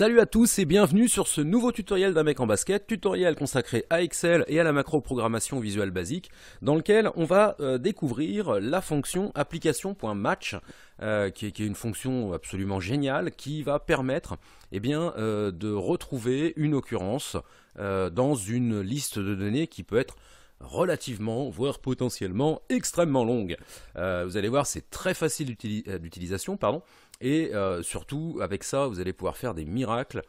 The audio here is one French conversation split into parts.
Salut à tous et bienvenue sur ce nouveau tutoriel d'un mec en basket, tutoriel consacré à Excel et à la macro-programmation visuelle basique, dans lequel on va euh, découvrir la fonction application.match, euh, qui, est, une fonction absolument géniale, qui va permettre eh bien, euh, de retrouver une occurrence dans une liste de données qui peut être relativement, voire potentiellement extrêmement longue. Euh, vous allez voir, c'est très facile euh, d'utilisation, pardon, et euh, surtout avec ça, vous allez pouvoir faire des miracles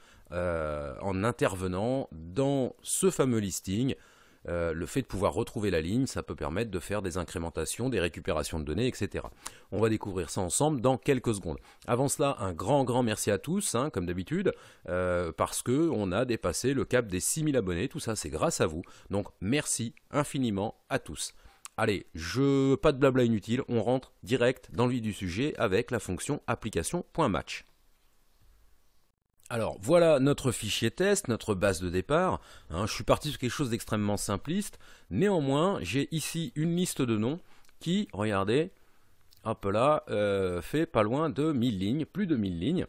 en intervenant dans ce fameux listing euh, le fait de pouvoir retrouver la ligne, ça peut permettre de faire des incrémentations, des récupérations de données, etc. On va découvrir ça ensemble dans quelques secondes. Avant cela, un grand grand merci à tous, hein, comme d'habitude, euh, parce qu'on a dépassé le cap des 6000 abonnés, tout ça c'est grâce à vous. Donc merci infiniment à tous. Allez, je pas de blabla inutile, on rentre direct dans le vif du sujet avec la fonction application.match. Alors voilà notre fichier test, notre base de départ. Hein. je suis parti sur quelque chose d'extrêmement simpliste. Néanmoins, j'ai ici une liste de noms qui, regardez, hop là, euh, fait pas loin de 1000 lignes, plus de 1000 lignes.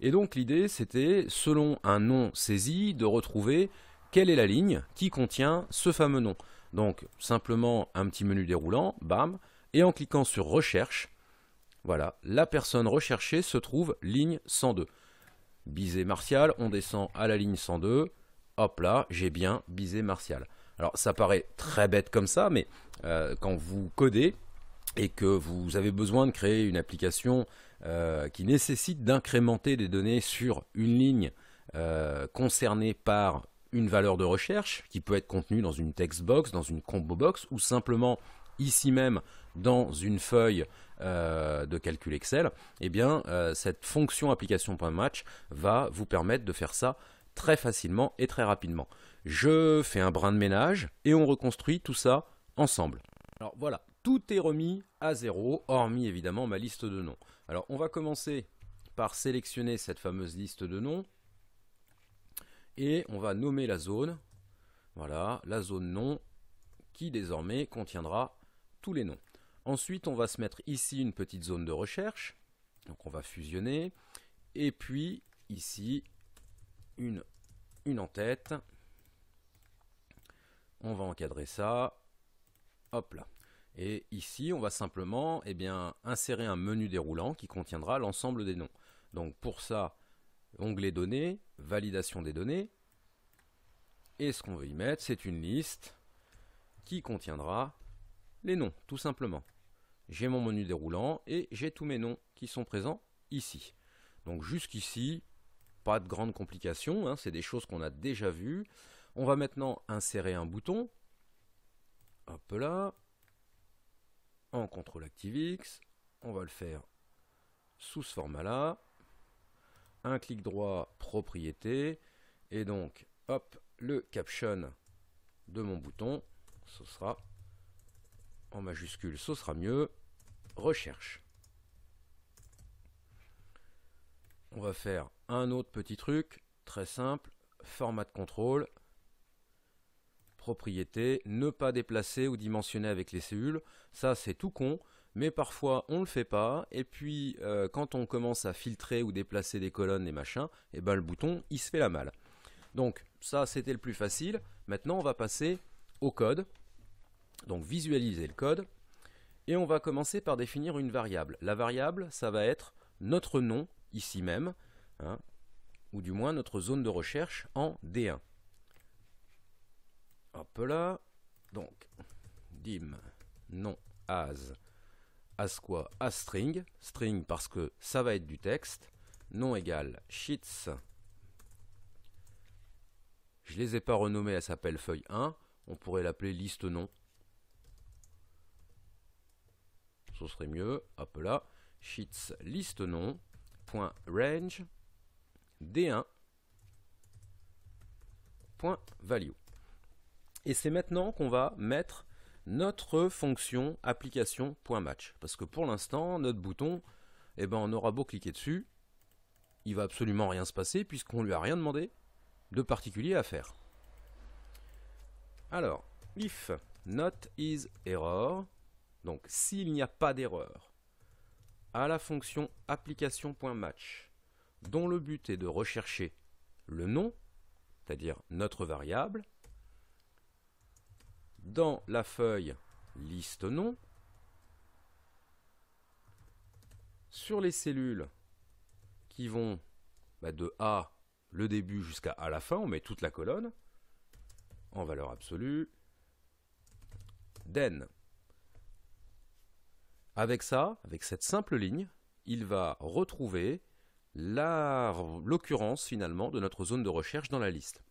Et donc l'idée c'était, selon un nom saisi, de retrouver quelle est la ligne qui contient ce fameux nom. Donc simplement un petit menu déroulant, bam, et en cliquant sur recherche, voilà, la personne recherchée se trouve ligne 102. Bisé Martial, on descend à la ligne 102, hop là, j'ai bien Bisé Martial. Alors ça paraît très bête comme ça, mais euh, quand vous codez et que vous avez besoin de créer une application euh, qui nécessite d'incrémenter des données sur une ligne euh, concernée par une valeur de recherche qui peut être contenue dans une text box, dans une combo box ou simplement ici même dans une feuille euh, de calcul Excel, eh bien euh, cette fonction application.match va vous permettre de faire ça très facilement et très rapidement. Je fais un brin de ménage et on reconstruit tout ça ensemble. Alors voilà, tout est remis à zéro, hormis évidemment ma liste de noms. Alors on va commencer par sélectionner cette fameuse liste de noms et on va nommer la zone. Voilà, la zone nom qui désormais contiendra tous les noms. Ensuite, on va se mettre ici une petite zone de recherche. Donc on va fusionner. Et puis ici, une, une en tête. On va encadrer ça. Hop là. Et ici, on va simplement eh bien, insérer un menu déroulant qui contiendra l'ensemble des noms. Donc pour ça, onglet données, validation des données. Et ce qu'on veut y mettre, c'est une liste qui contiendra les noms, tout simplement. J'ai mon menu déroulant et j'ai tous mes noms qui sont présents ici. Donc jusqu'ici, pas de grandes complications, hein, c'est des choses qu'on a déjà vues. On va maintenant insérer un bouton. Hop là. En CTRL ActiveX. On va le faire sous ce format-là. Un clic droit, propriété. Et donc, hop, le caption de mon bouton, ce sera en majuscule, ce sera mieux. Recherche. On va faire un autre petit truc, très simple. Format de contrôle. Propriété. Ne pas déplacer ou dimensionner avec les cellules. Ça, c'est tout con mais parfois on ne le fait pas et puis euh, quand on commence à filtrer ou déplacer des colonnes et machins et eh ben le bouton il se fait la malle donc ça c'était le plus facile maintenant on va passer au code donc visualiser le code. Et on va commencer par définir une variable. La variable, ça va être notre nom, ici même, hein, ou du moins notre zone de recherche en D1. Hop là, donc, dim nom, as, as quoi As string, string parce que ça va être du texte, nom égale sheets, je les ai pas renommés, elle s'appelle feuille 1, on pourrait l'appeler liste nom, ce serait mieux. Hop là. Sheets liste nom. Point range. D1. Point value. Et c'est maintenant qu'on va mettre notre fonction application.match. Parce que pour l'instant, notre bouton, eh ben, on aura beau cliquer dessus, il va absolument rien se passer puisqu'on lui a rien demandé de particulier à faire. Alors, if not is error, donc s'il n'y a pas d'erreur à la fonction application.match, dont le but est de rechercher le nom, c'est-à-dire notre variable, dans la feuille liste nom, sur les cellules qui vont bah, de A, le début, jusqu'à A la fin, on met toute la colonne, en valeur absolue, den avec ça, avec cette simple ligne, il va retrouver l'occurrence finalement de notre zone de recherche dans la liste.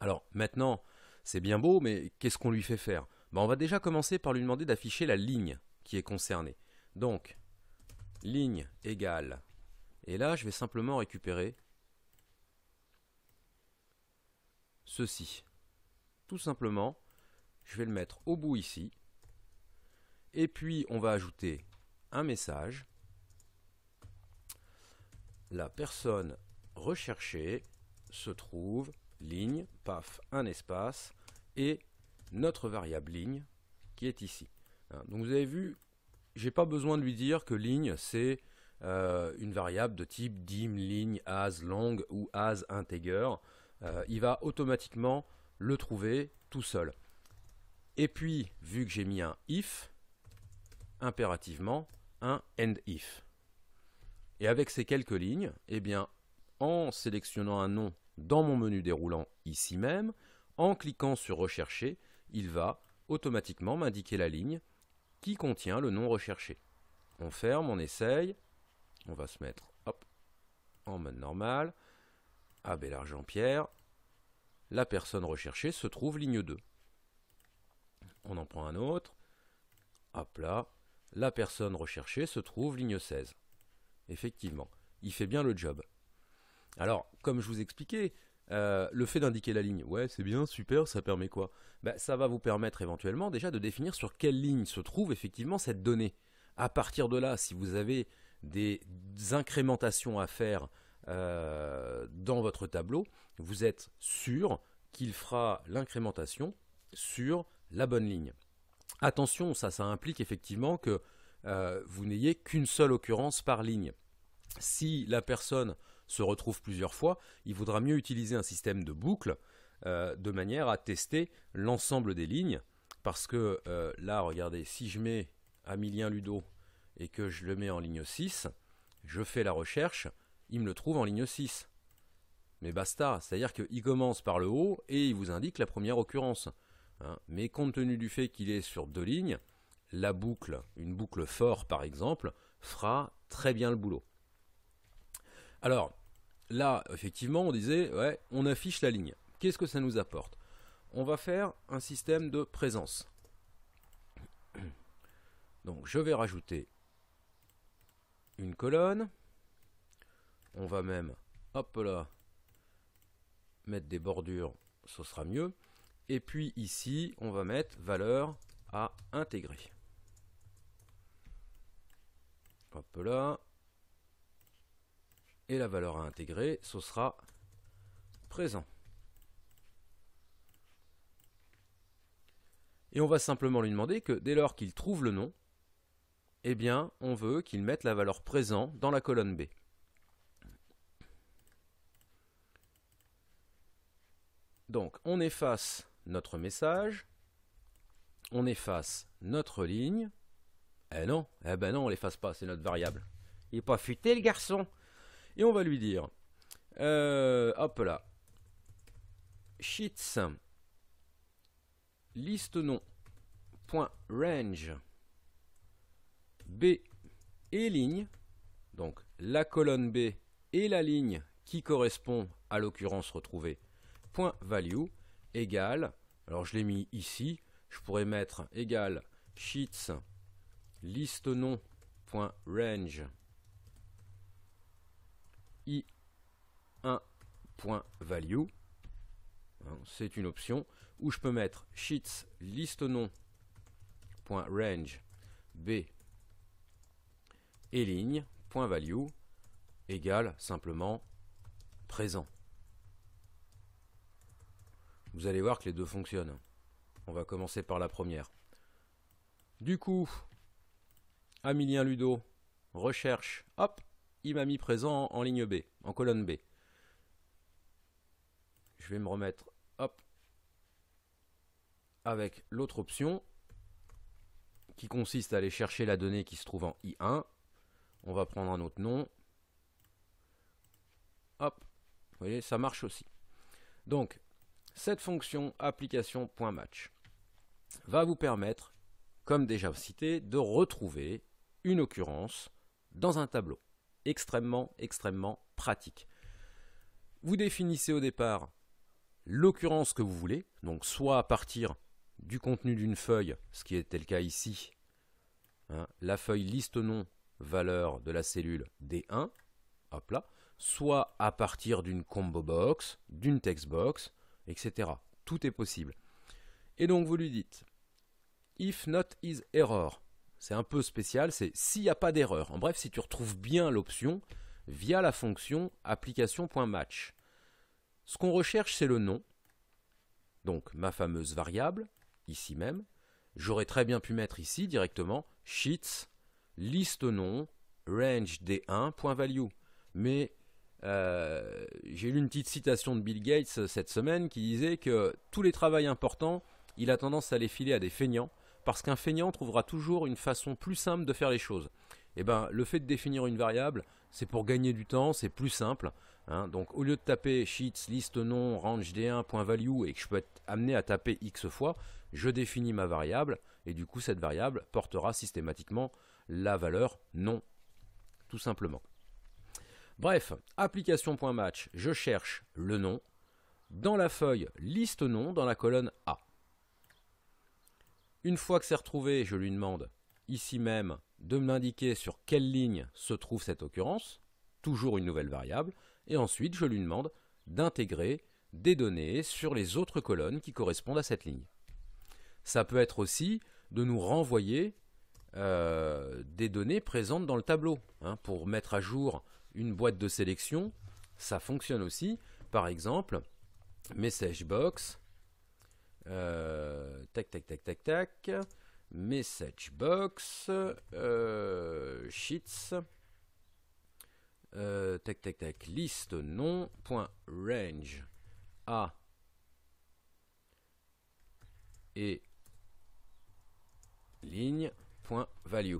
Alors maintenant, c'est bien beau, mais qu'est-ce qu'on lui fait faire ben, On va déjà commencer par lui demander d'afficher la ligne qui est concernée. Donc, ligne égale. Et là, je vais simplement récupérer ceci. Tout simplement, je vais le mettre au bout ici. Et puis, on va ajouter un message. La personne recherchée se trouve, ligne, paf, un espace, et notre variable ligne qui est ici. Hein, donc vous avez vu, j'ai pas besoin de lui dire que ligne c'est euh, une variable de type dim, ligne, as, long ou as integer. Euh, il va automatiquement le trouver tout seul. Et puis, vu que j'ai mis un if, impérativement un end if. Et avec ces quelques lignes, eh bien, en sélectionnant un nom dans mon menu déroulant ici même, en cliquant sur rechercher, il va automatiquement m'indiquer la ligne qui contient le nom recherché. On ferme, on essaye, on va se mettre en mode normal, à bel argent pierre, la personne recherchée se trouve ligne 2. On en prend un autre, hop là, la personne recherchée se trouve ligne 16. Effectivement, il fait bien le job. Alors, comme je vous expliquais, euh, le fait d'indiquer la ligne, ouais, c'est bien, super, ça permet quoi ben, Ça va vous permettre éventuellement déjà de définir sur quelle ligne se trouve effectivement cette donnée. À partir de là, si vous avez des incrémentations à faire euh, dans votre tableau, vous êtes sûr qu'il fera l'incrémentation sur la bonne ligne. Attention, ça, ça implique effectivement que euh, vous n'ayez qu'une seule occurrence par ligne. Si la personne se retrouve plusieurs fois, il vaudra mieux utiliser un système de boucle euh, de manière à tester l'ensemble des lignes. Parce que euh, là, regardez, si je mets Amilien Ludo et que je le mets en ligne 6, je fais la recherche, il me le trouve en ligne 6. Mais basta, c'est-à-dire qu'il commence par le haut et il vous indique la première occurrence. Hein. Mais compte tenu du fait qu'il est sur deux lignes, la boucle, une boucle fort par exemple, fera très bien le boulot. Alors, là, effectivement, on disait, ouais, on affiche la ligne. Qu'est-ce que ça nous apporte On va faire un système de présence. Donc, je vais rajouter une colonne. On va même, hop là, mettre des bordures, ce sera mieux. Et puis ici, on va mettre valeur à intégrer. Hop là. Et la valeur à intégrer, ce sera présent. Et on va simplement lui demander que dès lors qu'il trouve le nom, eh bien, on veut qu'il mette la valeur présent dans la colonne B. Donc, on efface notre message, on efface notre ligne. Eh non, eh ben non, on l'efface pas, c'est notre variable. Il n'est pas futé le garçon. Et on va lui dire, euh, hop là, sheets, liste nom, point range, B et ligne, donc la colonne B et la ligne qui correspond à l'occurrence retrouvée, point value, alors je l'ai mis ici, je pourrais mettre égal sheets liste i1.value. Hein, c'est une option où je peux mettre sheets liste b et ligne.value égale simplement présent. Vous allez voir que les deux fonctionnent. On va commencer par la première. Du coup, Amilien Ludo, recherche, hop, il m'a mis présent en, ligne B, en colonne B. Je vais me remettre, hop, avec l'autre option, qui consiste à aller chercher la donnée qui se trouve en I1. On va prendre un autre nom. Hop, vous voyez, ça marche aussi. Donc, cette fonction application.match va vous permettre, comme déjà cité, de retrouver une occurrence dans un tableau. Extrêmement, extrêmement pratique. Vous définissez au départ l'occurrence que vous voulez, donc soit à partir du contenu d'une feuille, ce qui était le cas ici, hein, la feuille liste nom valeur de la cellule D1, hop soit à partir d'une combo box, d'une text box, etc. Tout est possible. Et donc vous lui dites, if not is error, c'est un peu spécial, c'est s'il n'y a pas d'erreur. En bref, si tu retrouves bien l'option via la fonction application.match. Ce qu'on recherche, c'est le nom. Donc ma fameuse variable, ici même. J'aurais très bien pu mettre ici directement sheets, liste nom, range d1.value. Mais euh, j'ai lu une petite citation de Bill Gates euh, cette semaine qui disait que tous les travaux importants, il a tendance à les filer à des feignants, parce qu'un feignant trouvera toujours une façon plus simple de faire les choses. et eh ben, le fait de définir une variable, c'est pour gagner du temps, c'est plus simple. Hein. Donc au lieu de taper sheets, liste nom, range d1, point value, et que je peux être amené à taper x fois, je définis ma variable, et du coup cette variable portera systématiquement la valeur non, tout simplement. Bref, application.match, je cherche le nom. Dans la feuille liste nom, dans la colonne A. Une fois que c'est retrouvé, je lui demande ici même de m'indiquer sur quelle ligne se trouve cette occurrence, toujours une nouvelle variable, et ensuite je lui demande d'intégrer des données sur les autres colonnes qui correspondent à cette ligne. Ça peut être aussi de nous renvoyer euh, des données présentes dans le tableau, hein, pour mettre à jour une boîte de sélection, ça fonctionne aussi. Par exemple, message box, euh, tac, tac, tac, tac, tac, message box, euh, sheets, euh, tac, tac, tac, liste nom, point range A et ligne, point value.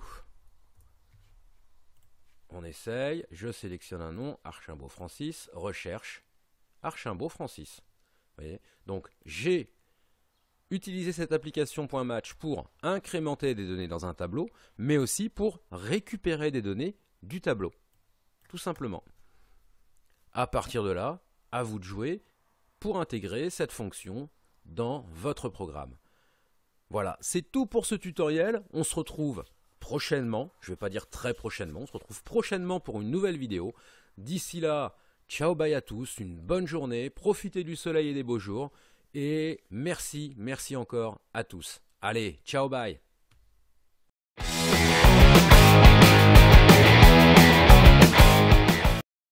On essaye, je sélectionne un nom, Archimbaud Francis, recherche, Archimbaud Francis. Donc j'ai utilisé cette application .match pour incrémenter des données dans un tableau, mais aussi pour récupérer des données du tableau. Tout simplement. À partir de là, à vous de jouer pour intégrer cette fonction dans votre programme. Voilà, c'est tout pour ce tutoriel. On se retrouve prochainement, je ne vais pas dire très prochainement, on se retrouve prochainement pour une nouvelle vidéo. D'ici là, ciao bye à tous, une bonne journée, profitez du soleil et des beaux jours, et merci, merci encore à tous. Allez, ciao bye